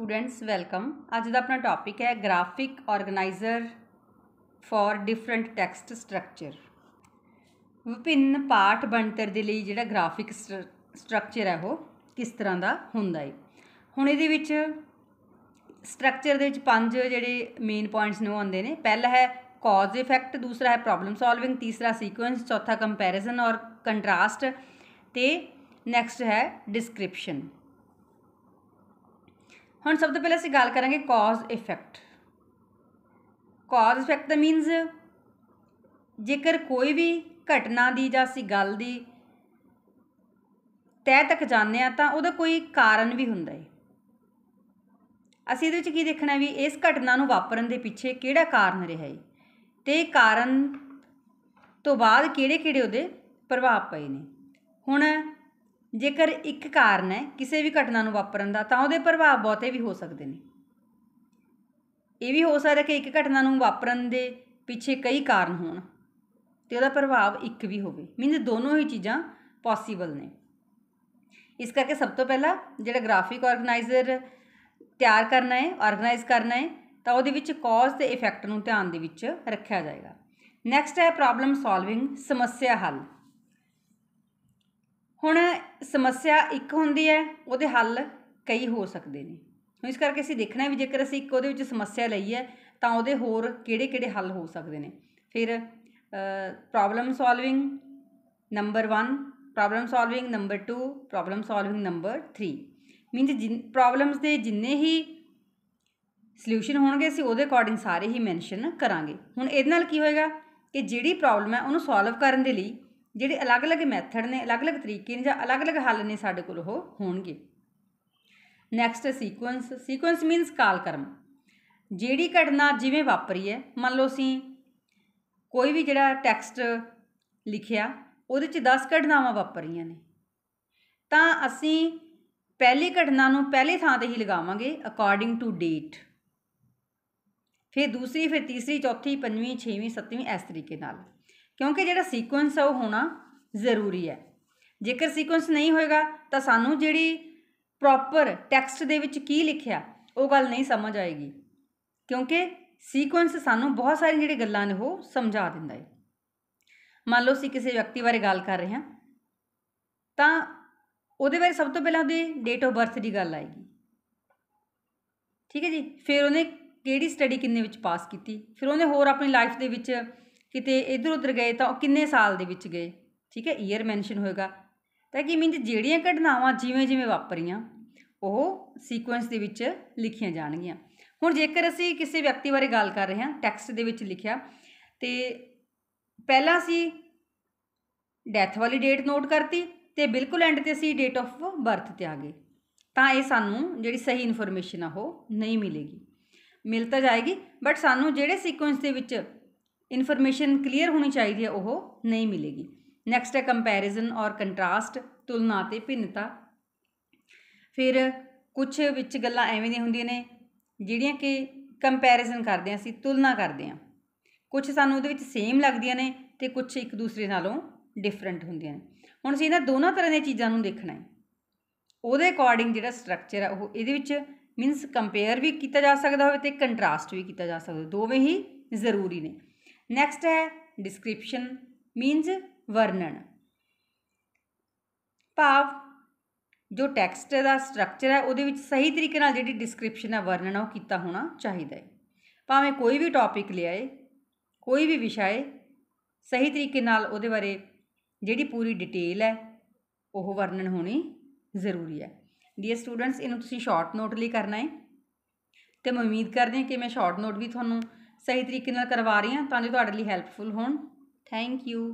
students welcome ਅੱਜ ਦਾ ਆਪਣਾ topic ਹੈ graphic organiser for different text structure ਵਿਭਿੰਨ ਪਾਠ ਬਣਤਰ ਦੇ ਲਈ ਜਿਹੜਾ ਗ੍ਰਾਫਿਕ ਸਟਰਕਚਰ ਹੈ ਉਹ ਕਿਸ ਤਰ੍ਹਾਂ ਦਾ ਹੁੰਦਾ ਹੈ ਹੁਣ ਇਹਦੇ ਵਿੱਚ ਸਟਰਕਚਰ ਦੇ ਵਿੱਚ ਪੰਜ ਜਿਹੜੇ ਮੇਨ ਪੁਆਇੰਟਸ ਨੂੰ ਆਉਂਦੇ ਨੇ ਪਹਿਲਾ ਹੈ ਕੌਜ਼ ਇਫੈਕਟ ਦੂਸਰਾ ਹੈ ਪ੍ਰੋਬਲਮ ਸੋਲਵਿੰਗ ਤੀਸਰਾ ਸੀਕੁਐਂਸ ਚੌਥਾ ਕੰਪੈਰੀਜ਼ਨ ਔਰ ਕੰਟਰਾਸਟ ਤੇ ਨੈਕਸਟ ਹੈ ਡਿਸਕ੍ਰਿਪਸ਼ਨ ਹੁਣ ਸਭ ਤੋਂ ਪਹਿਲਾਂ ਅਸੀਂ ਗੱਲ ਕਰਾਂਗੇ ਕੌਜ਼ ਇਫੈਕਟ ਕੌਜ਼ ਇਫੈਕਟ ਦਾ ਮੀਨਸ ਜੇਕਰ ਕੋਈ ਵੀ ਘਟਨਾ ਦੀ ਜਾਂ ਅਸੀਂ ਗੱਲ ਦੀ ਤੈ ਤੱਕ ਜਾਂਦੇ ਆ ਤਾਂ ਉਹਦਾ ਕੋਈ ਕਾਰਨ ਵੀ ਹੁੰਦਾ ਹੈ ਅਸੀਂ ਇਹਦੇ ਵਿੱਚ ਕੀ ਦੇਖਣਾ ਵੀ ਇਸ ਘਟਨਾ ਨੂੰ ਵਾਪਰਨ ਦੇ ਪਿੱਛੇ ਕਿਹੜਾ ਕਾਰਨ ਰਿਹਾ ਹੈ ਤੇ ਕਾਰਨ ਤੋਂ ਬਾਅਦ ਕਿਹੜੇ-ਕਿਹੜੇ ਉਹਦੇ ਪ੍ਰਭਾਵ ਪਏ ਨੇ ਹੁਣ ਜੇਕਰ ਇੱਕ ਕਾਰਨ ਹੈ ਕਿਸੇ ਵੀ ਘਟਨਾ ਨੂੰ ਵਾਪਰਨ ਦਾ ਤਾਂ ਉਹਦੇ ਪ੍ਰਭਾਵ ਬਹੁਤੇ ਵੀ ਹੋ ਸਕਦੇ ਨੇ ਇਹ ਵੀ ਹੋ ਸਕਦਾ ਕਿ ਇੱਕ ਘਟਨਾ ਨੂੰ ਵਾਪਰਨ ਦੇ ਪਿੱਛੇ ਕਈ ਕਾਰਨ ਹੋਣ ਤੇ ਉਹਦਾ ਪ੍ਰਭਾਵ ਇੱਕ ਵੀ ਹੋਵੇ ਮੀਨਸ ਦੋਨੋਂ ਹੀ ਚੀਜ਼ਾਂ ਪੋਸੀਬਲ ਨੇ ਇਸ ਕਰਕੇ ਸਭ ਤੋਂ ਪਹਿਲਾਂ ਜਿਹੜਾ ਗ੍ਰਾਫਿਕ ਆਰਗੇਨਾਈਜ਼ਰ ਤਿਆਰ ਕਰਨਾ ਹੈ ਆਰਗੇਨਾਈਜ਼ ਕਰਨਾ ਹੈ ਤਾਂ ਉਹਦੇ ਵਿੱਚ ਕੌਜ਼ ਤੇ ਇਫੈਕਟ ਨੂੰ ਧਿਆਨ ਦੇ ਵਿੱਚ ਰੱਖਿਆ ਜਾਏਗਾ ਨੈਕਸਟ ਹੈ ਪ੍ਰੋਬਲਮ ਸੋਲਵਿੰਗ ਸਮੱਸਿਆ ਹੱਲ ਹੁਣ ਸਮੱਸਿਆ ਇੱਕ ਹੁੰਦੀ ਹੈ ਉਹਦੇ ਹੱਲ ਕਈ ਹੋ ਸਕਦੇ ਨੇ ਇਸ ਕਰਕੇ ਅਸੀਂ ਦੇਖਣਾ ਵੀ ਜੇਕਰ ਅਸੀਂ ਇੱਕ ਉਹਦੇ ਵਿੱਚ ਸਮੱਸਿਆ ਲਈ ਹੈ ਤਾਂ ਉਹਦੇ ਹੋਰ ਕਿਹੜੇ-ਕਿਹੜੇ ਹੱਲ ਹੋ ਸਕਦੇ ਨੇ ਫਿਰ problem solving number 1 problem solving number 2 problem solving number 3 means problems ਦੇ ਜਿੰਨੇ ਹੀ ਸੋਲੂਸ਼ਨ ਹੋਣਗੇ ਅਸੀਂ ਉਹਦੇ ਅਕੋਰਡਿੰਗ ਸਾਰੇ ਹੀ ਮੈਂਸ਼ਨ ਕਰਾਂਗੇ ਹੁਣ ਇਹਦੇ ਨਾਲ ਕੀ ਹੋਏਗਾ ਕਿ ਜਿਹੜੀ ਪ੍ਰੋਬਲਮ ਹੈ ਉਹਨੂੰ ਸੋਲਵ ਕਰਨ ਦੇ ਲਈ ਜਿਹੜੇ ਅਲੱਗ-ਅਲੱਗ ਮੈਥਡ ਨੇ ਅਲੱਗ-ਅਲੱਗ ਤਰੀਕੇ ਨੇ ਜਾਂ ਅਲੱਗ-ਅਲੱਗ ਹੱਲ ਨੇ ਸਾਡੇ ਕੋਲ ਉਹ ਹੋਣਗੇ ਨੈਕਸਟ ਸੀਕੁਐਂਸ ਸੀਕੁਐਂਸ ਮੀਨਸ ਕਰਮ ਜਿਹੜੀ ਘਟਨਾ ਜਿਵੇਂ ਵਾਪਰੀ ਹੈ ਮੰਨ ਲਓ ਸੀ ਕੋਈ ਵੀ ਜਿਹੜਾ ਟੈਕਸਟ ਲਿਖਿਆ ਉਹਦੇ ਚ 10 ਘਟਨਾਵਾਂ ਵਾਪਰੀਆਂ ਨੇ ਤਾਂ ਅਸੀਂ ਪਹਿਲੀ ਘਟਨਾ ਨੂੰ ਪਹਿਲੇ ਥਾਂ ਤੇ ਹੀ ਲਗਾਵਾਂਗੇ ਅਕੋਰਡਿੰਗ ਟੂ ਡੇਟ ਫਿਰ ਦੂਸਰੀ ਫਿਰ ਤੀਸਰੀ ਚੌਥੀ ਪੰਜਵੀਂ ਛੇਵੀਂ ਸੱਤਵੀਂ ਇਸ ਤਰੀਕੇ ਨਾਲ ਕਿਉਂਕਿ ਜਿਹੜਾ ਸੀਕੁਐਂਸ ਆ ਉਹ ਹੋਣਾ ਜ਼ਰੂਰੀ ਹੈ ਜੇਕਰ ਸੀਕੁਐਂਸ ਨਹੀਂ ਹੋਏਗਾ ਤਾਂ ਸਾਨੂੰ ਜਿਹੜੀ ਪ੍ਰੋਪਰ ਟੈਕਸਟ ਦੇ ਵਿੱਚ ਕੀ ਲਿਖਿਆ ਉਹ ਗੱਲ ਨਹੀਂ ਸਮਝ ਆਏਗੀ ਕਿਉਂਕਿ ਸੀਕੁਐਂਸ ਸਾਨੂੰ ਬਹੁਤ ਸਾਰੀਆਂ ਜਿਹੜੀ ਗੱਲਾਂ ਨੇ ਉਹ ਸਮਝਾ ਦਿੰਦਾ ਹੈ ਮੰਨ ਲਓ ਅਸੀਂ ਕਿਸੇ ਵਿਅਕਤੀ ਬਾਰੇ ਗੱਲ ਕਰ ਰਹੇ ਹਾਂ ਤਾਂ ਉਹਦੇ ਬਾਰੇ ਸਭ ਤੋਂ ਪਹਿਲਾਂ ਉਹਦੀ ਡੇਟ ਆਫ ਬਰਥ ਦੀ ਗੱਲ ਆਏਗੀ ਠੀਕ ਹੈ ਜੀ ਫਿਰ ਉਹਨੇ ਕਿਹੜੀ ਸਟੱਡੀ ਕਿੰਨੇ ਵਿੱਚ ਪਾਸ ਕੀਤੀ ਫਿਰ ਉਹਨੇ ਹੋਰ ਆਪਣੀ ਲਾਈਫ ਦੇ ਵਿੱਚ ਕਿਤੇ ਇਧਰ ਉਧਰ ਗਏ ਤਾਂ ਕਿੰਨੇ ਸਾਲ ਦੇ ਵਿੱਚ ਗਏ ਠੀਕ ਹੈ ਈਅਰ ਮੈਂਸ਼ਨ ਹੋਏਗਾ ਤਾਂ ਕਿ ਮੀਨਸ ਜਿਹੜੀਆਂ ਘਟਨਾਵਾਂ ਜਿਵੇਂ ਜਿਵੇਂ ਵਾਪਰੀਆਂ ਉਹ ਸੀਕੁਐਂਸ ਦੇ ਵਿੱਚ ਲਿਖੀਆਂ ਜਾਣਗੀਆਂ ਹੁਣ ਜੇਕਰ ਅਸੀਂ ਕਿਸੇ ਵਿਅਕਤੀ ਬਾਰੇ ਗੱਲ ਕਰ ਰਹੇ ਹਾਂ ਟੈਕਸਟ ਦੇ ਵਿੱਚ ਲਿਖਿਆ ਤੇ ਪਹਿਲਾਂ ਸੀ ਡੈਥ ਵਾਲੀ ਡੇਟ ਨੋਟ ਕਰਤੀ ਤੇ ਬਿਲਕੁਲ ਐਂਡ ਤੇ ਅਸੀਂ ਡੇਟ ਆਫ ਬਰਥ ਤੇ ਆ ਗਏ ਤਾਂ ਇਹ ਸਾਨੂੰ ਜਿਹੜੀ ਸਹੀ ਇਨਫੋਰਮੇਸ਼ਨ ਆ ਉਹ ਨਹੀਂ ਮਿਲੇਗੀ ਮਿਲ ਤਾਂ ਜਾਏਗੀ ਬਟ ਸਾਨੂੰ ਜਿਹੜੇ ਸੀਕੁਐਂਸ ਦੇ ਵਿੱਚ ਇਨਫੋਰਮੇਸ਼ਨ ਕਲੀਅਰ ਹੋਣੀ ਚਾਹੀਦੀ ਹੈ ਉਹ ਨਹੀਂ ਮਿਲੇਗੀ ਨੈਕਸਟ ਹੈ ਕੰਪੈਰੀਜ਼ਨ ਔਰ ਕੰਟਰਾਸਟ ਤੁਲਨਾ ਤੇ ਭਿੰਨਤਾ ਫਿਰ ਕੁਝ ਵਿੱਚ ਗੱਲਾਂ ਐਵੇਂ ਦੀਆਂ ਹੁੰਦੀਆਂ ਨੇ ਜਿਹੜੀਆਂ ਕਿ ਕੰਪੈਰੀਜ਼ਨ ਕਰਦੇ ਆਂ ਅਸੀਂ ਤੁਲਨਾ ਕਰਦੇ ਆਂ ਕੁਝ ਸਾਨੂੰ ਉਹਦੇ ਵਿੱਚ ਸੇਮ ਲੱਗਦੀਆਂ ਨੇ ਤੇ ਕੁਝ ਇੱਕ ਦੂਸਰੇ ਨਾਲੋਂ ਡਿਫਰੈਂਟ ਹੁੰਦੀਆਂ ਨੇ ਹੁਣ ਅਸੀਂ ਇਹਨਾਂ ਦੋਨਾਂ ਤਰ੍ਹਾਂ ਦੀਆਂ ਚੀਜ਼ਾਂ ਨੂੰ ਦੇਖਣਾ ਹੈ ਉਹਦੇ ਅਕੋਰਡਿੰਗ ਜਿਹੜਾ ਸਟਰਕਚਰ ਹੈ ਉਹ ਇਹਦੇ ਵਿੱਚ ਮੀਨਸ ਕੰਪੇਅਰ ਵੀ ਕੀਤਾ ਜਾ ਸਕਦਾ ਹੋਵੇ ਤੇ ਕੰਟਰਾਸਟ ਵੀ ਕੀਤਾ ਜਾ ਸਕਦਾ ਦੋਵੇਂ ਹੀ ਜ਼ਰੂਰੀ ਨੇ ਨੈਕਸਟ ਹੈ ਡਿਸਕ੍ਰਿਪਸ਼ਨ ਮੀਨਸ ਵਰਣਨ ਭਾਵ ਜੋ ਟੈਕਸਟ ਦਾ ਸਟਰਕਚਰ ਹੈ ਉਹਦੇ ਵਿੱਚ ਸਹੀ ਤਰੀਕੇ ਨਾਲ ਜਿਹੜੀ ਡਿਸਕ੍ਰਿਪਸ਼ਨ ਹੈ ਵਰਣਨ ਉਹ ਕੀਤਾ ਹੋਣਾ ਚਾਹੀਦਾ ਹੈ ਭਾਵੇਂ ਕੋਈ ਵੀ ਟੌਪਿਕ ਲਿਆਏ ਕੋਈ ਵੀ ਵਿਸ਼ਾ ਹੈ ਸਹੀ ਤਰੀਕੇ ਨਾਲ ਉਹਦੇ ਬਾਰੇ ਜਿਹੜੀ ਪੂਰੀ ਡਿਟੇਲ ਹੈ ਉਹ ਵਰਣਨ ਹੋਣੀ ਜ਼ਰੂਰੀ ਹੈ ਡੀਅਰ ਸਟੂਡੈਂਟਸ ਇਹਨੂੰ ਤੁਸੀਂ ਸ਼ਾਰਟ ਨੋਟ ਲਈ ਕਰਨਾ ਹੈ ਤੇ ਮੈਂ ਉਮੀਦ ਕਰਦੀ ਹਾਂ ਕਿ ਮੈਂ ਸ਼ਾਰਟ ਨੋਟ ਵੀ ਤੁਹਾਨੂੰ ਸਹੀ ਤਰੀਕੇ ਨਾਲ ਕਰਵਾ ਰਹੀ ਹਾਂ ਤਾਂ ਜੋ ਤੁਹਾਡੇ ਲਈ ਹੈਲਪਫੁਲ ਹੋਣ ਥੈਂਕ ਯੂ